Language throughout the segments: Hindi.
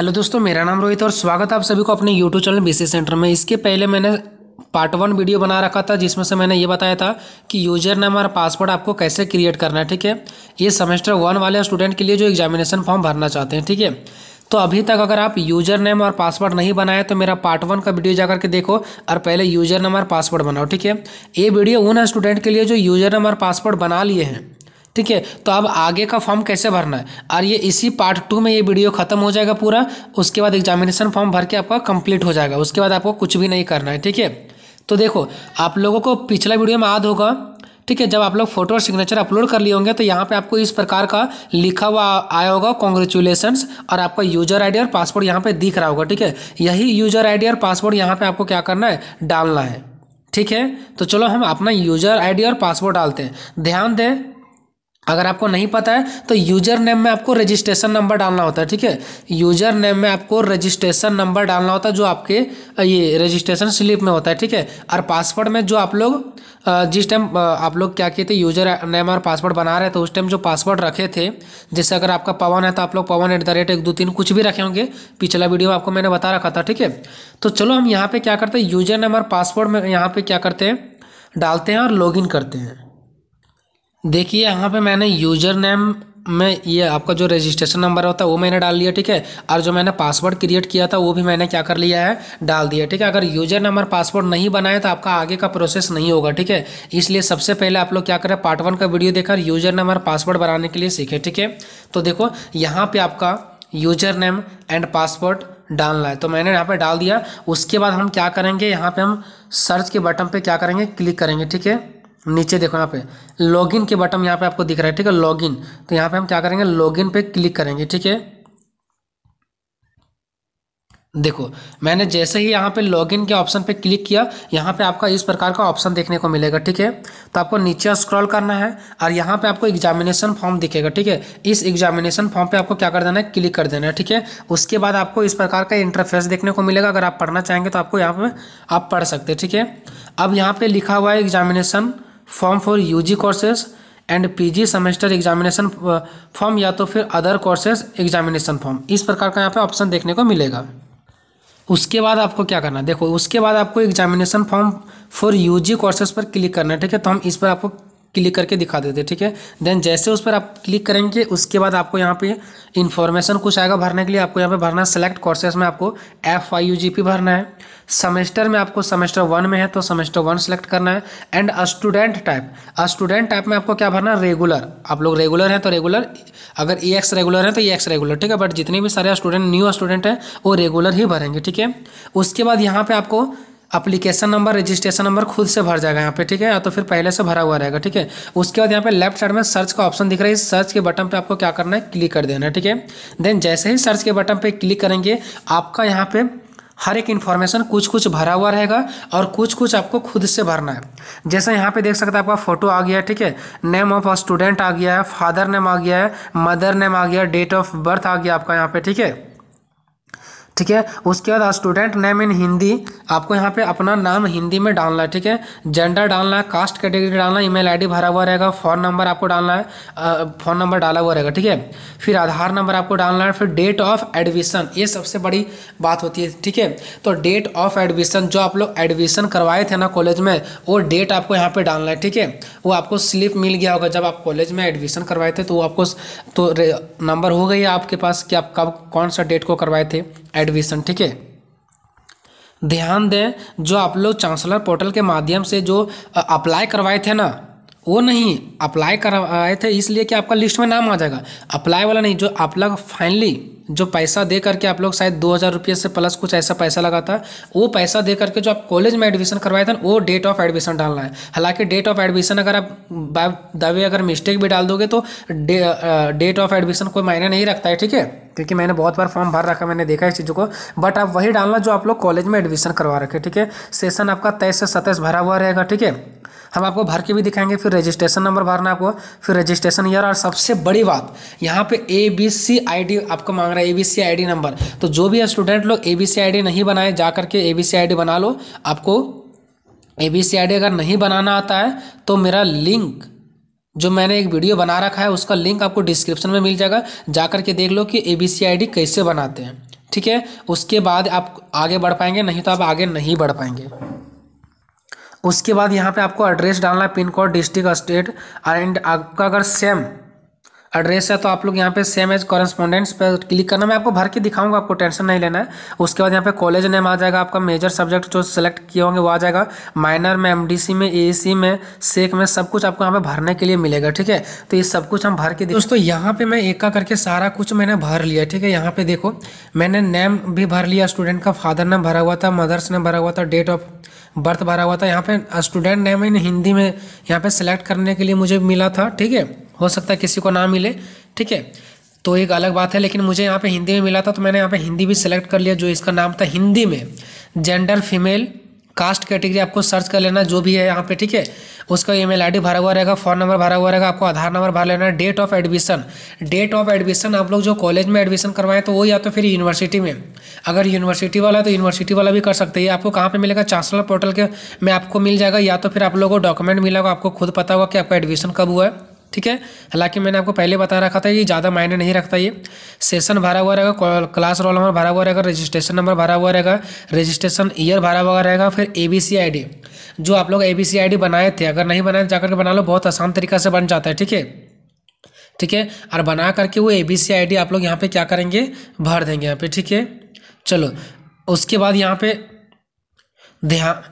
हेलो दोस्तों मेरा नाम रोहित और स्वागत है आप सभी को अपने यूट्यूब चैनल बी सेंटर में इसके पहले मैंने पार्ट वन वीडियो बना रखा था जिसमें से मैंने ये बताया था कि यूजर नेम और पासवर्ड आपको कैसे क्रिएट करना है ठीक है ये सेमेस्टर वन वाले स्टूडेंट के लिए जो एग्जामिनेशन फॉर्म भरना चाहते हैं ठीक है तो अभी तक अगर आप यूजर नेम और पासवर्ड नहीं बनाए तो मेरा पार्ट वन का वीडियो जाकर के देखो और पहले यूजर नेम और पासवर्ड बनाओ ठीक है ये वीडियो उन स्टूडेंट के लिए जो यूजर नेम और पासवर्ड बना लिए हैं ठीक है तो अब आगे का फॉर्म कैसे भरना है और ये इसी पार्ट टू में ये वीडियो खत्म हो जाएगा पूरा उसके बाद एग्जामिनेशन फॉर्म भर के आपका कंप्लीट हो जाएगा उसके बाद आपको कुछ भी नहीं करना है ठीक है तो देखो आप लोगों को पिछला वीडियो में याद होगा ठीक है जब आप लोग फोटो और सिग्नेचर अपलोड कर लिए होंगे तो यहाँ पे आपको इस प्रकार का लिखा हुआ आया होगा कॉन्ग्रेचुलेसन और आपका यूजर आईडी और पासवर्ड यहाँ पे दिख रहा होगा ठीक है यही यूजर आईडी और पासवर्ड यहाँ पे आपको क्या करना है डालना है ठीक है तो चलो हम अपना यूजर आईडी और पासवर्ड डालते हैं ध्यान दें अगर आपको नहीं पता है तो यूजर नेम में आपको रजिस्ट्रेशन नंबर डालना होता है ठीक है यूजर नेम में आपको रजिस्ट्रेशन नंबर डालना होता है जो आपके ये रजिस्ट्रेशन स्लिप में होता है ठीक है और पासवर्ड में जो आप लोग जिस टाइम आप लोग क्या किए थे यूजर नेम और पासवर्ड बना रहे थे उस टाइम जो पासवर्ड रखे थे जैसे अगर आपका पवन है तो आप लोग पवन एट द रेट एक दो तीन कुछ भी रखे होंगे पिछला वीडियो आपको मैंने बता रखा था ठीक है तो चलो हम यहाँ पर क्या करते हैं यूजर नेम और पासवर्ड में यहाँ पर क्या करते हैं डालते हैं और लॉगिन करते हैं देखिए यहाँ पे मैंने यूजर नेम में ये आपका जो रजिस्ट्रेशन नंबर होता है वो मैंने डाल लिया ठीक है और जो मैंने पासवर्ड क्रिएट किया था वो भी मैंने क्या कर लिया है डाल दिया ठीक है अगर यूजर नंबर पासवर्ड नहीं बनाए तो आपका आगे का प्रोसेस नहीं होगा ठीक है इसलिए सबसे पहले आप लोग क्या करें पार्ट वन का वीडियो देखकर यूजर नंबर पासवर्ड बनाने के लिए सीखे ठीक है तो देखो यहाँ पर आपका यूजर नेम एंड पासवर्ड डालना है तो मैंने यहाँ पर डाल दिया उसके बाद हम क्या करेंगे यहाँ पर हम सर्च के बटन पर क्या करेंगे क्लिक करेंगे ठीक है नीचे देखो यहाँ पे लॉगिन के बटन यहाँ पे आपको दिख रहा है ठीक है लॉगिन तो यहाँ पे हम क्या करेंगे लॉगिन पे क्लिक करेंगे ठीक है देखो मैंने जैसे ही यहाँ पे लॉगिन के ऑप्शन पे क्लिक किया यहाँ पे आपका इस प्रकार का ऑप्शन देखने को मिलेगा ठीक है तो आपको नीचे स्क्रॉल करना है और यहाँ पे आपको एग्जामिनेशन फॉर्म दिखेगा ठीक है इस एग्जामिनेशन फॉर्म पे आपको क्या कर देना है क्लिक कर देना है ठीक है उसके बाद आपको इस प्रकार का इंटरफेस देखने को मिलेगा अगर आप पढ़ना चाहेंगे तो आपको यहाँ पर आप पढ़ सकते हैं ठीक है अब यहाँ पर लिखा हुआ है examination form for UG courses and PG semester examination form या तो फिर अदर कोर्सेज एग्जामिनेशन फॉर्म इस प्रकार का यहाँ पे ऑप्शन देखने को मिलेगा उसके बाद आपको क्या करना है देखो उसके बाद आपको examination form for UG courses पर क्लिक करना है ठीक है तो हम इस पर आपको क्लिक करके दिखा देते ठीक है देन जैसे उस पर आप क्लिक करेंगे उसके बाद आपको यहाँ पे इन्फॉर्मेशन कुछ आएगा भरने के लिए आपको यहाँ पे भरना है सेलेक्ट कोर्सेज में आपको F I U G P भरना है सेमेस्टर में आपको सेमेस्टर वन में है तो सेमेस्टर वन सेलेक्ट करना है and student type student type में आपको क्या भरना है रेगुलर आप लोग रेगुलर हैं तो रेगुलर अगर ई एक्स रेगुलर है तो ई एक्स रेगुलर ठीक है बट जितने भी सारे स्टूडेंट न्यू स्टूडेंट हैं वो रेगुलर ही भरेंगे ठीक है उसके बाद यहाँ पर आपको अप्लीकेशन नंबर रजिस्ट्रेशन नंबर खुद से भर जाएगा यहाँ पे ठीक है या तो फिर पहले से भरा हुआ रहेगा ठीक है उसके बाद यहाँ पे लेफ्ट साइड में सर्च का ऑप्शन दिख रहा है इस सर्च के बटन पे आपको क्या करना है क्लिक कर देना है ठीक है देन जैसे ही सर्च के बटन पे क्लिक करेंगे आपका यहाँ पे हर एक इन्फॉर्मेशन कुछ कुछ भरा हुआ रहेगा और कुछ कुछ आपको खुद से भरना है जैसे यहाँ पे देख सकते हैं आपका फोटो आ गया है ठीक है नेम ऑफ स्टूडेंट आ गया है फादर नेम आ गया है मदर नेम आ गया डेट ऑफ बर्थ आ गया आपका यहाँ पे ठीक है ठीक है उसके बाद स्टूडेंट नेम इन हिंदी आपको यहाँ पे अपना नाम हिंदी में डालना है ठीक है जेंडर डालना है कास्ट कैटेगरी डालना है ईमेल आईडी भरा हुआ रहेगा फ़ोन नंबर आपको डालना है फ़ोन नंबर डाला हुआ रहेगा ठीक है फिर आधार नंबर आपको डालना है फिर डेट ऑफ एडमिशन ये सबसे बड़ी बात होती है ठीक है तो डेट ऑफ एडमिशन जो आप लोग एडमिशन करवाए थे ना कॉलेज में वो डेट आपको यहाँ पर डालना है ठीक है वो आपको स्लिप मिल गया होगा जब आप कॉलेज में एडमिशन करवाए थे तो वो आपको तो नंबर हो गई आपके पास कि आप कब कौन सा डेट को करवाए थे एडमिशन ठीक है ध्यान दें जो आप लोग चांसलर पोर्टल के माध्यम से जो अप्लाई करवाए थे ना वो नहीं अप्लाई करवाए थे इसलिए कि आपका लिस्ट में नाम आ जाएगा अप्लाई वाला नहीं जो आप लोग फाइनली जो पैसा दे करके आप लोग शायद दो हज़ार रुपये से प्लस कुछ ऐसा पैसा लगा था वो पैसा दे करके जो आप कॉलेज में एडमिशन करवाए थे वो डेट ऑफ एडमिशन डालना है हालांकि डेट ऑफ एडमिशन अगर आप बाय दावे अगर मिस्टेक भी डाल दोगे तो डे, डेट ऑफ एडमिशन कोई मायने नहीं रखता है ठीक है क्योंकि मैंने बहुत बार फॉर्म भर रखा मैंने देखा इस चीज़ों को बट आप वही डालना जो आप लोग कॉलेज में एडमिशन करवा रखे ठीक है सेशन आपका तेईस से सत्ताईस भरा हुआ रहेगा ठीक है हम आपको भर के भी दिखाएंगे फिर रजिस्ट्रेशन नंबर भरना आपको फिर रजिस्ट्रेशन ईयर और सबसे बड़ी बात यहाँ पे ए बी सी आई डी आपको मांग रहा है A B C I D number तो जो भी स्टूडेंट लोग ए बी सी आई डी नहीं बनाए जा करके ए बी सी आई डी बना लो आपको ए बी सी आई डी अगर नहीं बनाना आता है तो मेरा लिंक जो मैंने एक वीडियो बना रखा है उसका लिंक आपको डिस्क्रिप्शन में मिल जाएगा जा के देख लो कि ए बी सी आई डी कैसे बनाते हैं ठीक है उसके बाद आप आगे बढ़ पाएंगे नहीं तो आप आगे नहीं बढ़ पाएंगे उसके बाद यहाँ पे आपको एड्रेस डालना है pin code district state and आपका अगर सेम एड्रेस है तो आप लोग यहाँ पे सेम एज कॉरेस्पॉन्डेंट्स पर क्लिक करना मैं आपको भर के दिखाऊंगा आपको टेंशन नहीं लेना है उसके बाद यहाँ पे कॉलेज नेम आ जाएगा आपका मेजर सब्जेक्ट जो सिलेक्ट किए होंगे वो आ जाएगा माइनर में एमडीसी में एसी e में सेक में सब कुछ आपको यहाँ पे भरने के लिए मिलेगा ठीक है तो ये सब कुछ हम भर के दोस्तों यहाँ पर मैं एक करके सारा कुछ मैंने भर लिया ठीक है यहाँ पर देखो मैंने नेम भी भर लिया स्टूडेंट का फादर नेम भरा हुआ था मदर्स नेम भरा हुआ था डेट ऑफ बर्थ भरा हुआ था यहाँ पे स्टूडेंट नेम इन हिंदी में यहाँ पे सेलेक्ट करने के लिए मुझे मिला था ठीक है हो सकता है किसी को ना मिले ठीक है तो एक अलग बात है लेकिन मुझे यहाँ पे हिंदी में मिला था तो मैंने यहाँ पे हिंदी भी सिलेक्ट कर लिया जो इसका नाम था हिंदी में जेंडर फीमेल कास्ट कैटेगरी आपको सर्च कर लेना जो भी है यहाँ पे ठीक है उसका ईमेल आईडी भरा हुआ रहेगा फ़ोन नंबर भरा हुआ रहेगा आपको आधार नंबर भर लेना date of admission date of admission आप लोग जो कॉलेज में एडमिशन करवाएं तो वो या तो फिर यूनिवर्सिटी में अगर यूनिवर्सिटी वाला तो यूनिवर्सिटी वाला भी कर सकते हैं आपको कहाँ पर मिलेगा चांसलर पोर्टल के में आपको मिल जाएगा या तो फिर आप लोग को डॉक्यूमेंट मिला होगा आपको खुद पता होगा कि आपका एडमिशन कब हुआ है ठीक है हालांकि मैंने आपको पहले बता रखा था कि ज़्यादा मायने नहीं रखता ये सेशन भरा हुआ रहेगा क्लास रोल नंबर भरा हुआ रहेगा रजिस्ट्रेशन नंबर भरा हुआ रहेगा रजिस्ट्रेशन ईयर भरा हुआ रहेगा फिर ए बी सी आई डी जो आप लोग ए बी सी आई डी बनाए थे अगर नहीं बनाए तो जाकर के बना लो बहुत आसान तरीका से बन जाता है ठीक है ठीक है और बना करके वो ए बी सी आई डी आप लोग यहाँ पर क्या करेंगे भर देंगे यहाँ पर ठीक है चलो उसके बाद यहाँ पर ध्यान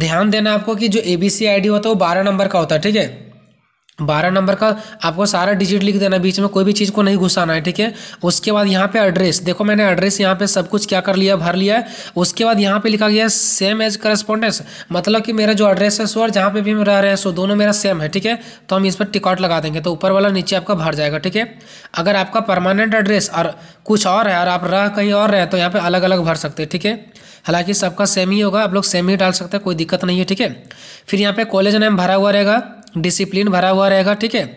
ध्यान देना आपको कि जो ए बी सी आई डी होता है वो बारह नंबर का होता है ठीक है बारह नंबर का आपको सारा डिजिट लिख देना बीच में कोई भी चीज़ को नहीं घुसाना है ठीक है उसके बाद यहाँ पे एड्रेस देखो मैंने एड्रेस यहाँ पे सब कुछ क्या कर लिया भर लिया है उसके बाद यहाँ पे लिखा गया है सेम एज करस्पॉन्डेंस मतलब कि मेरा जो एड्रेस है सो और जहाँ पे भी हम रह रहे हैं सो दोनों मेरा सेम है ठीक है तो हम इस पर टिकॉट लगा देंगे तो ऊपर वाला नीचे आपका भर जाएगा ठीक है अगर आपका परमानेंट एड्रेस और कुछ और है और आप रह कहीं और रहें तो यहाँ पर अलग अलग भर सकते हैं ठीक है हालाँकि सबका सेम ही होगा आप लोग सेम ही डाल सकते हैं कोई दिक्कत नहीं है ठीक है फिर यहाँ पर कॉलेज नेम भरा हुआ रहेगा डिसिप्लिन भरा हुआ रहेगा ठीक है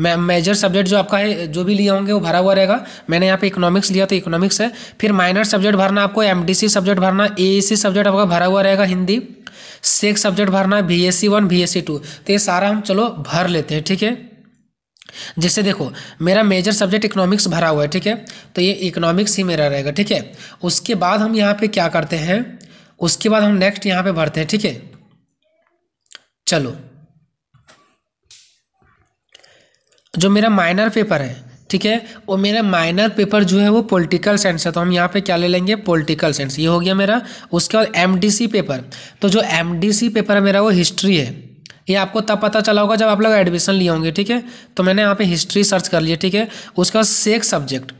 मैं मेजर सब्जेक्ट जो आपका है जो भी लिए होंगे वो भरा हुआ रहेगा मैंने यहाँ पे इकोनॉमिक्स लिया तो इकोनॉमिक्स है फिर माइनर सब्जेक्ट भरना आपको एमडीसी सब्जेक्ट भरना एएसी सब्जेक्ट e आपका भरा हुआ रहेगा हिंदी सिक्स सब्जेक्ट भरना B S C one B S C two तो ये सारा हम चलो भर लेते हैं ठीक है जैसे देखो मेरा मेजर सब्जेक्ट इकोनॉमिक्स भरा हुआ है ठीक है तो ये इकोनॉमिक्स ही मेरा रहेगा ठीक है उसके बाद हम यहाँ पे क्या करते हैं उसके बाद हम नेक्स्ट यहाँ पे भरते हैं ठीक है चलो जो मेरा माइनर पेपर है ठीक है वो मेरा माइनर पेपर जो है वो पॉलिटिकल साइंस है तो हम यहाँ पे क्या ले लेंगे पॉलिटिकल साइंस ये हो गया मेरा उसके बाद एमडीसी पेपर तो जो एमडीसी पेपर है मेरा वो हिस्ट्री है ये आपको तब पता चला होगा जब आप लोग एडमिशन लिए होंगे ठीक है तो मैंने यहाँ पे हिस्ट्री सर्च कर लिया ठीक है उसके बाद सेक सब्जेक्ट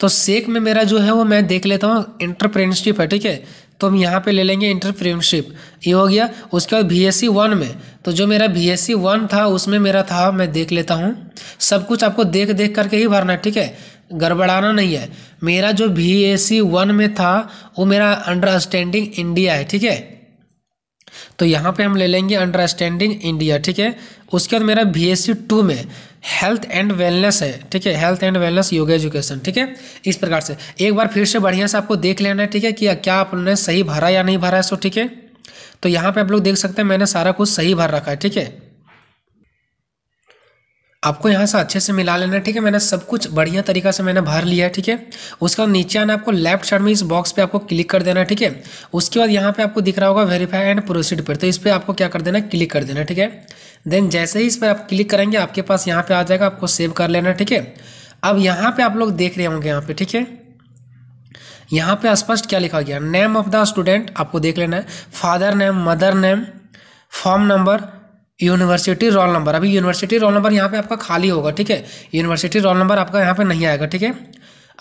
तो सेक में मेरा जो है वो मैं देख लेता हूँ इंटरप्रेनशिप है ठीक है तो हम यहाँ पे ले लेंगे इंटरप्रेनशिप ये हो गया उसके बाद बी एस सी वन में तो जो मेरा बी एस सी वन था उसमें मेरा था मैं देख लेता हूँ सब कुछ आपको देख देख करके ही भरना ठीक है गड़बड़ाना नहीं है मेरा जो बी एस सी वन में था वो मेरा अंडरस्टैंडिंग इंडिया है ठीक है तो यहाँ पे हम ले लेंगे अंडरस्टैंडिंग इंडिया ठीक है उसके बाद मेरा बी एस टू में हेल्थ एंड वेलनेस है ठीक है health and wellness yoga education ठीक है इस प्रकार से एक बार फिर से बढ़िया से आपको देख लेना है ठीक है कि क्या आपने सही भरा या नहीं भरा है सो ठीक है तो यहाँ पे आप लोग देख सकते हैं मैंने सारा कुछ सही भर रखा है ठीक है आपको यहाँ से अच्छे से मिला लेना ठीक है मैंने सब कुछ बढ़िया तरीका से मैंने भर लिया है ठीक है उसका नीचे आना आपको लेफ्ट साइड में इस बॉक्स पे आपको क्लिक कर देना ठीक है उसके बाद यहाँ पे आपको दिख रहा होगा वेरीफाई एंड प्रोसीड पर तो इस पर आपको क्या कर देना क्लिक कर देना ठीक है देन जैसे ही इस पर आप क्लिक करेंगे आपके पास यहाँ पर आ जाएगा आपको सेव कर लेना ठीक है अब यहाँ पर आप लोग देख रहे होंगे यहाँ पर ठीक है यहाँ पर स्पष्ट क्या लिखा गया नेम ऑफ द स्टूडेंट आपको देख लेना है father name mother name form number university roll number अभी यूनिवर्सिटी रोल नंबर यहाँ पे आपका खाली होगा ठीक है यूनिवर्सिटी रोल नंबर आपका यहाँ पे नहीं आएगा ठीक है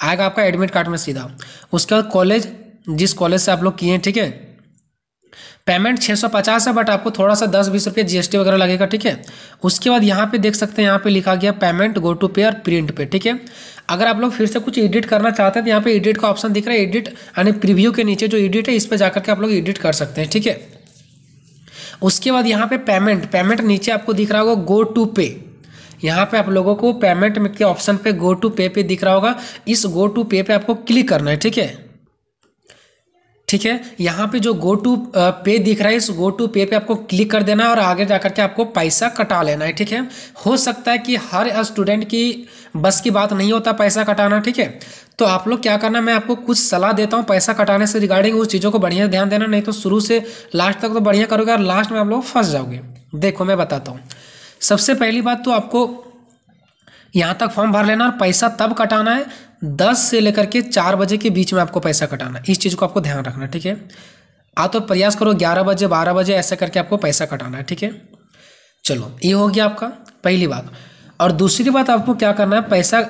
आएगा आपका एडमिट कार्ड में सीधा उसके बाद कॉलेज जिस कॉलेज से आप लोग किए हैं ठीक है पेमेंट 650 है बट आपको थोड़ा सा दस बीस रुपये जी वगैरह लगेगा ठीक है उसके बाद यहाँ पे देख सकते हैं यहाँ पे लिखा गया पेमेंट गो टू पे और प्रिंट पे ठीक है अगर आप लोग फिर से कुछ एडिट करना चाहते हैं तो यहाँ पे एडिट का ऑप्शन दिख रहा है एडिट यानी प्रीव्यू के नीचे जो एडिट है इस पर जाकर के आप लोग एडिट कर सकते हैं ठीक है उसके बाद यहाँ पे पेमेंट पेमेंट नीचे आपको दिख रहा होगा गो टू पे यहाँ पे आप लोगों को पेमेंट के ऑप्शन पे गो टू पे पे दिख रहा होगा इस गो टू पे पे आपको क्लिक करना है ठीक है ठीक है यहाँ पे जो गो टू पे दिख रहा है इस गो टू पे पे आपको क्लिक कर देना है और आगे जा करके आपको पैसा कटा लेना है ठीक है हो सकता है कि हर स्टूडेंट की बस की बात नहीं होता पैसा कटाना ठीक है तो आप लोग क्या करना मैं आपको कुछ सलाह देता हूँ पैसा कटाने से रिगार्डिंग उस चीज़ों को बढ़िया ध्यान देना नहीं तो शुरू से लास्ट तक तो बढ़िया करोगे और लास्ट में आप लोग फंस जाओगे देखो मैं बताता हूँ सबसे पहली बात तो आपको यहाँ तक फॉर्म भर लेना और पैसा तब कटाना है दस से लेकर के चार बजे के बीच में आपको पैसा कटाना है इस चीज़ को आपको ध्यान रखना ठीक है आ तो प्रयास करो ग्यारह बजे बारह बजे ऐसा करके आपको पैसा कटाना है ठीक है चलो ये हो गया आपका पहली बात और दूसरी बात आपको क्या करना है पैसा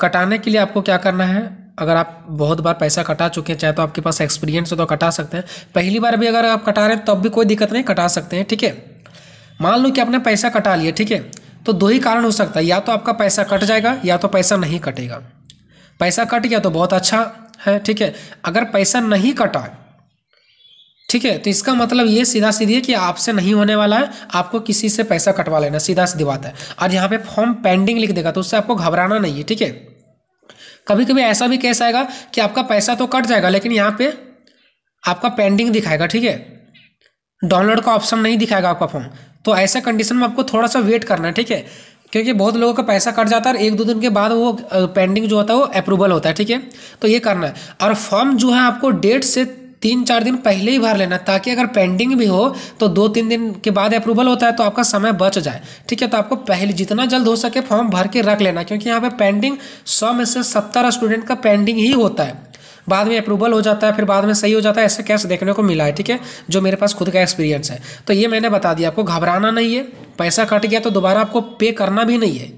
कटाने के लिए आपको क्या करना है अगर आप बहुत बार पैसा कटा चुके हैं चाहे तो आपके पास एक्सपीरियंस हो तो कटा सकते हैं पहली बार भी अगर आप कटा रहे हैं तब तो भी कोई दिक्कत नहीं कटा सकते हैं ठीक है मान लो कि आपने पैसा कटा लिया ठीक है तो दो ही कारण हो सकता है या तो आपका पैसा कट जाएगा या तो पैसा नहीं कटेगा पैसा कट गया तो बहुत अच्छा है ठीक है अगर पैसा नहीं कटा ठीक है तो इसका मतलब ये सीधा सीधी है कि आपसे नहीं होने वाला है आपको किसी से पैसा कटवा लेना सीधा सीधी बात है और यहाँ पे फॉर्म पेंडिंग लिख देगा तो उससे आपको घबराना नहीं है ठीक है कभी कभी ऐसा भी केस आएगा कि आपका पैसा तो कट जाएगा लेकिन यहाँ पे आपका पेंडिंग दिखाएगा ठीक है डाउनलोड का ऑप्शन नहीं दिखाएगा आपका फॉर्म तो ऐसा कंडीशन में आपको थोड़ा सा वेट करना है ठीक है क्योंकि बहुत लोगों का पैसा कट जाता है और एक दो दिन के बाद वो पेंडिंग जो होता है वो अप्रूवल होता है ठीक है तो ये करना है और फॉर्म जो है आपको डेट से तीन चार दिन पहले ही भर लेना ताकि अगर पेंडिंग भी हो तो दो तीन दिन के बाद अप्रूवल होता है तो आपका समय बच जाए ठीक है तो आपको पहले जितना जल्द हो सके फॉर्म भर के रख लेना क्योंकि यहाँ पे पेंडिंग सौ में से सत्तर स्टूडेंट का पेंडिंग ही होता है बाद में अप्रूवल हो जाता है फिर बाद में सही हो जाता है ऐसे केस देखने को मिला है ठीक है जो मेरे पास खुद का एक्सपीरियंस है तो ये मैंने बता दिया आपको घबराना नहीं है पैसा कट गया तो दोबारा आपको पे करना भी नहीं है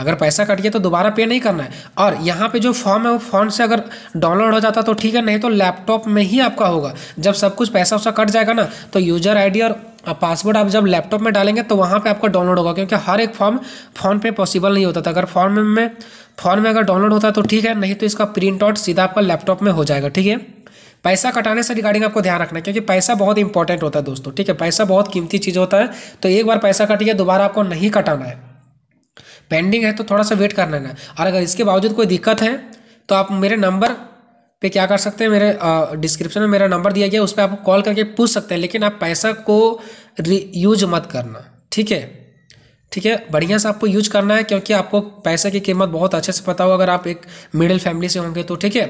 अगर पैसा कट गया तो दोबारा पे नहीं करना है और यहाँ पे जो फॉर्म है वो फॉर्म से अगर डाउनलोड हो जाता तो ठीक है नहीं तो लैपटॉप में ही आपका होगा जब सब कुछ पैसा उसका कट जाएगा ना तो यूजर आईडी और पासवर्ड आप जब लैपटॉप में डालेंगे तो वहाँ पे आपका डाउनलोड होगा क्योंकि हर एक फॉर्म फ़ोन पे पॉसिबल नहीं होता था अगर फॉर्म में फॉर्म में अगर डाउनलोड होता है तो ठीक है नहीं तो इसका प्रिंट आउट सीधा आपका लैपटॉप में हो जाएगा ठीक है पैसा कटाने से रिगार्डिंग आपको ध्यान रखना है क्योंकि पैसा बहुत इंपॉर्टेंट होता है दोस्तों ठीक है पैसा बहुत कीमती चीज़ होता है तो एक बार पैसा कट गया दोबारा आपको नहीं कटाना है पेंडिंग है तो थोड़ा सा वेट करना है और अगर इसके बावजूद कोई दिक्कत है तो आप मेरे नंबर पे क्या कर सकते हैं मेरे डिस्क्रिप्शन में मेरा नंबर दिया गया उस पर आप कॉल करके पूछ सकते हैं लेकिन आप पैसा को यूज मत करना ठीक है ठीक है बढ़िया से आपको यूज करना है क्योंकि आपको पैसे की कीमत बहुत अच्छे से पता हो अगर आप एक मिडिल फैमिली से होंगे तो ठीक है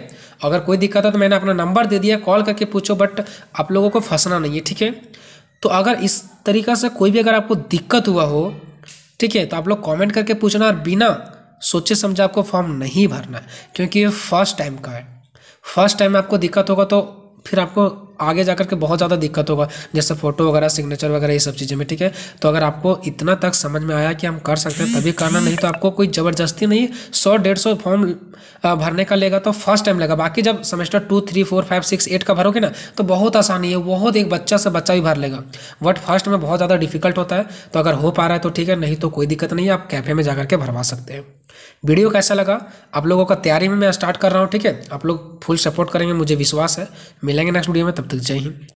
अगर कोई दिक्कत है तो मैंने अपना नंबर दे दिया कॉल करके पूछो बट आप लोगों को फंसना नहीं है ठीक है तो अगर इस तरीका से कोई भी अगर आपको दिक्कत हुआ हो ठीक है तो आप लोग कॉमेंट करके पूछना और बिना सोचे समझे आपको फॉर्म नहीं भरना क्योंकि ये फर्स्ट टाइम का है फर्स्ट टाइम आपको दिक्कत होगा तो फिर आपको आगे जाकर के बहुत ज़्यादा दिक्कत होगा जैसे फोटो वगैरह सिग्नेचर वगैरह ये सब चीज़ें में ठीक है तो अगर आपको इतना तक समझ में आया कि हम कर सकते हैं तभी करना नहीं तो आपको कोई ज़बरदस्ती नहीं सौ डेढ़ सौ फॉर्म भरने का लेगा तो फर्स्ट टाइम लेगा बाकी जब semester two three four five six eight का भरोगे ना तो बहुत आसानी है बहुत एक बच्चा से बच्चा भी भर लेगा बट फर्स्ट में बहुत ज़्यादा डिफिकल्ट होता है तो अगर हो पा रहा है तो ठीक है नहीं तो कोई दिक्कत नहीं है आप कैफे में जाकर के भरवा सकते हैं वीडियो कैसा लगा आप लोगों का तैयारी में मैं स्टार्ट कर रहा हूँ ठीक है आप लोग फुल सपोर्ट करेंगे मुझे विश्वास है मिलेंगे नेक्स्ट वीडियो में तब तक जय हिंद